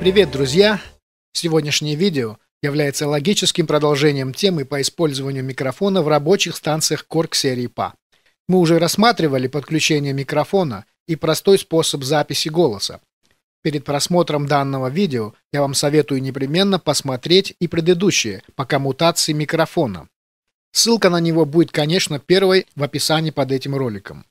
Привет, друзья! Сегодняшнее видео является логическим продолжением темы по использованию микрофона в рабочих станциях Корк серии ПА. Мы уже рассматривали подключение микрофона и простой способ записи голоса. Перед просмотром данного видео я вам советую непременно посмотреть и предыдущие по коммутации микрофона. Ссылка на него будет, конечно, первой в описании под этим роликом.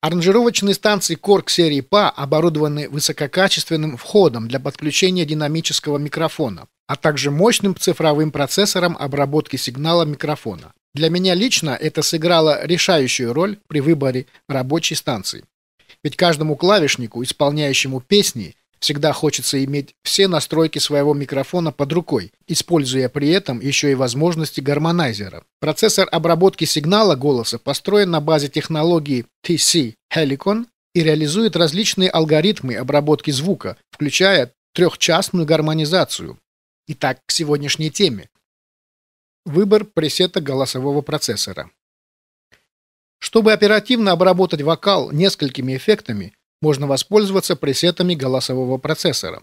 Аранжировочные станции Корк серии ПА оборудованы высококачественным входом для подключения динамического микрофона, а также мощным цифровым процессором обработки сигнала микрофона. Для меня лично это сыграло решающую роль при выборе рабочей станции. Ведь каждому клавишнику, исполняющему песни, Всегда хочется иметь все настройки своего микрофона под рукой, используя при этом еще и возможности гармонайзера. Процессор обработки сигнала голоса построен на базе технологии TC Helicon и реализует различные алгоритмы обработки звука, включая трехчастную гармонизацию. Итак, к сегодняшней теме. Выбор пресета голосового процессора. Чтобы оперативно обработать вокал несколькими эффектами, можно воспользоваться пресетами голосового процессора.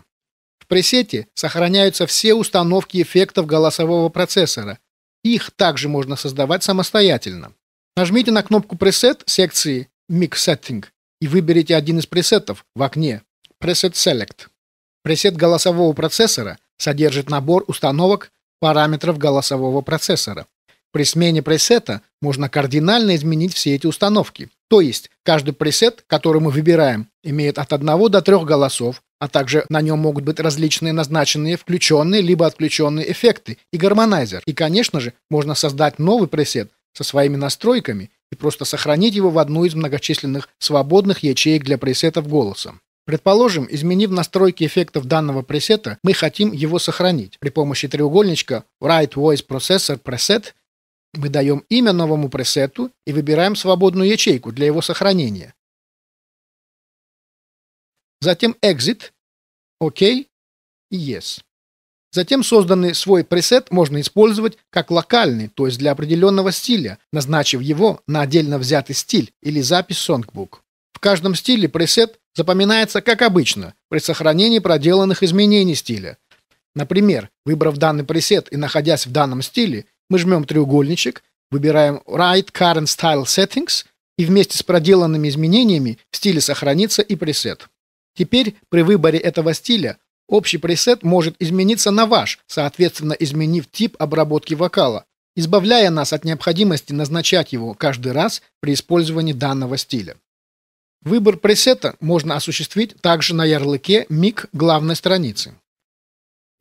В пресете сохраняются все установки эффектов голосового процессора. Их также можно создавать самостоятельно. Нажмите на кнопку «Пресет» секции «Mix Setting» и выберите один из пресетов в окне «Preset Select». Пресет голосового процессора содержит набор установок параметров голосового процессора. При смене пресета можно кардинально изменить все эти установки. То есть каждый пресет, который мы выбираем, имеет от 1 до 3 голосов, а также на нем могут быть различные назначенные включенные либо отключенные эффекты и гармонайзер. И, конечно же, можно создать новый пресет со своими настройками и просто сохранить его в одну из многочисленных свободных ячеек для пресетов голосом. Предположим, изменив настройки эффектов данного пресета, мы хотим его сохранить. При помощи треугольничка Write Voice Processor Preset мы даем имя новому пресету и выбираем свободную ячейку для его сохранения. Затем Exit, OK и Yes. Затем созданный свой пресет можно использовать как локальный, то есть для определенного стиля, назначив его на отдельно взятый стиль или запись Songbook. В каждом стиле пресет запоминается как обычно, при сохранении проделанных изменений стиля. Например, выбрав данный пресет и находясь в данном стиле, мы жмем треугольничек, выбираем Write Current Style Settings, и вместе с проделанными изменениями в стиле сохранится и пресет. Теперь при выборе этого стиля общий пресет может измениться на ваш, соответственно изменив тип обработки вокала, избавляя нас от необходимости назначать его каждый раз при использовании данного стиля. Выбор пресета можно осуществить также на ярлыке «Миг главной страницы».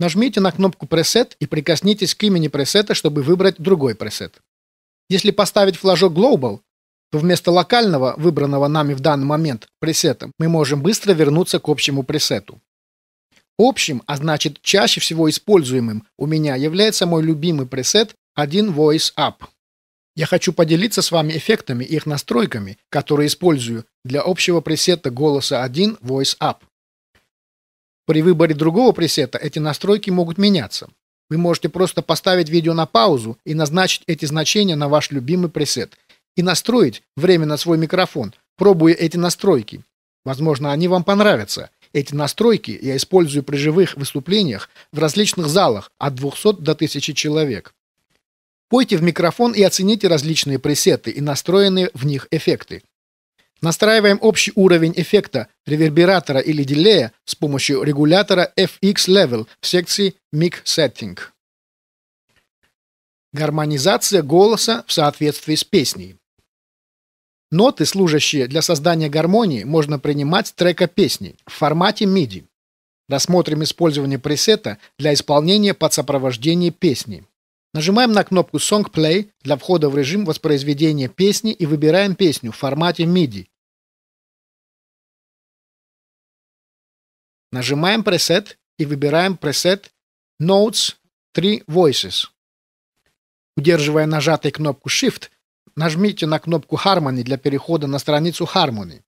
Нажмите на кнопку «Пресет» и прикоснитесь к имени пресета, чтобы выбрать другой пресет. Если поставить флажок Global, то вместо локального, выбранного нами в данный момент, пресета, мы можем быстро вернуться к общему пресету. Общим, а значит чаще всего используемым, у меня является мой любимый пресет 1 Voice Up. Я хочу поделиться с вами эффектами и их настройками, которые использую для общего пресета голоса 1 Voice Up. При выборе другого пресета эти настройки могут меняться. Вы можете просто поставить видео на паузу и назначить эти значения на ваш любимый пресет и настроить время на свой микрофон, пробуя эти настройки. Возможно, они вам понравятся. Эти настройки я использую при живых выступлениях в различных залах от 200 до 1000 человек. Пойте в микрофон и оцените различные пресеты и настроенные в них эффекты. Настраиваем общий уровень эффекта ревербератора или дилея с помощью регулятора FX Level в секции Mic Setting. Гармонизация голоса в соответствии с песней. Ноты, служащие для создания гармонии, можно принимать с трека песни в формате MIDI. Рассмотрим использование пресета для исполнения под сопровождение песни. Нажимаем на кнопку Song Play для входа в режим воспроизведения песни и выбираем песню в формате MIDI Нажимаем пресет и выбираем пресет Notes 3 Voices. Удерживая нажатой кнопку Shift, нажмите на кнопку Harmony для перехода на страницу Harmony.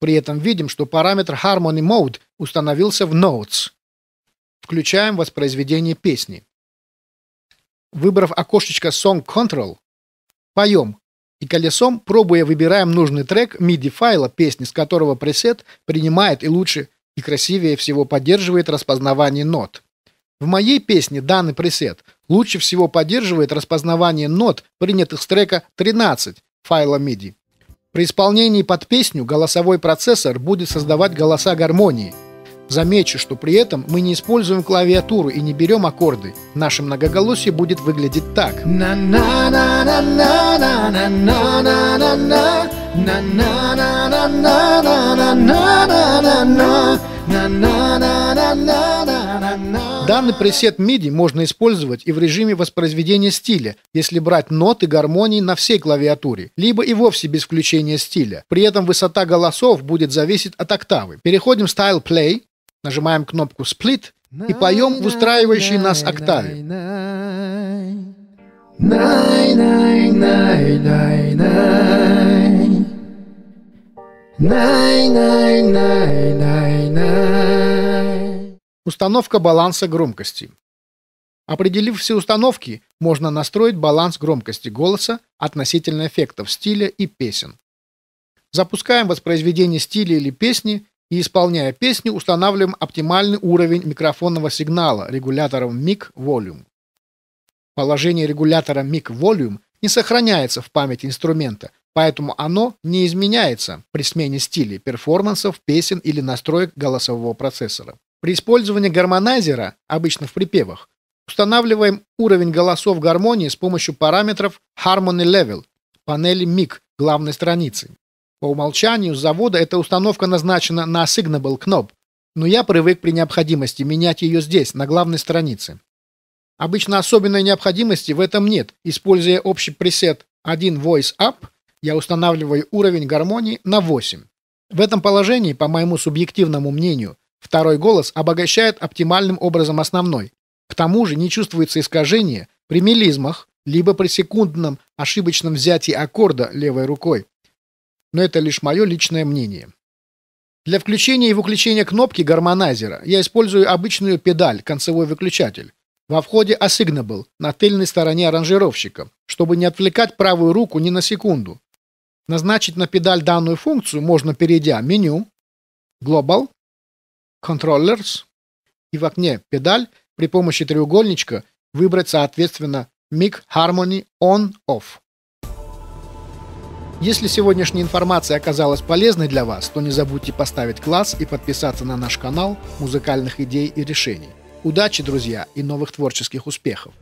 При этом видим, что параметр Harmony Mode установился в Notes. Включаем воспроизведение песни. Выбрав окошечко Song Control, поем и колесом, пробуя, выбираем нужный трек MIDI файла песни, с которого пресет принимает и лучше и красивее всего поддерживает распознавание нот. В моей песне данный пресет лучше всего поддерживает распознавание нот, принятых с трека 13 файла MIDI. При исполнении под песню голосовой процессор будет создавать голоса гармонии. Замечу, что при этом мы не используем клавиатуру и не берем аккорды. Наше многоголосие будет выглядеть так. На -на -на -на -на -на -на -на -на -на -на Данный пресет MIDI можно использовать и в режиме воспроизведения стиля, если брать ноты гармонии на всей клавиатуре, либо и вовсе без включения стиля. При этом высота голосов будет зависеть от октавы. Переходим в Style Play, нажимаем кнопку Split и поем в устраивающей нас октаве. Установка баланса громкости. Определив все установки, можно настроить баланс громкости голоса относительно эффектов стиля и песен. Запускаем воспроизведение стиля или песни и, исполняя песню, устанавливаем оптимальный уровень микрофонного сигнала регулятором MIC Volume. Положение регулятора MIC Volume не сохраняется в памяти инструмента, Поэтому оно не изменяется при смене стилей, перформансов, песен или настроек голосового процессора. При использовании гармонайзера, обычно в припевах, устанавливаем уровень голосов гармонии с помощью параметров Harmony Level панели MIG главной страницы. По умолчанию с завода эта установка назначена на Assignable Knob, но я привык при необходимости менять ее здесь, на главной странице. Обычно особенной необходимости в этом нет, используя общий пресет 1 Voice Up – я устанавливаю уровень гармонии на 8. В этом положении, по моему субъективному мнению, второй голос обогащает оптимальным образом основной. К тому же не чувствуется искажение при мелизмах, либо при секундном ошибочном взятии аккорда левой рукой. Но это лишь мое личное мнение. Для включения и выключения кнопки гармонайзера я использую обычную педаль, концевой выключатель. Во входе Assignable на тыльной стороне аранжировщика, чтобы не отвлекать правую руку ни на секунду. Назначить на педаль данную функцию можно, перейдя в меню Global Controllers и в окне педаль при помощи треугольничка выбрать соответственно MIG Harmony On-Off. Если сегодняшняя информация оказалась полезной для вас, то не забудьте поставить класс и подписаться на наш канал музыкальных идей и решений. Удачи, друзья, и новых творческих успехов!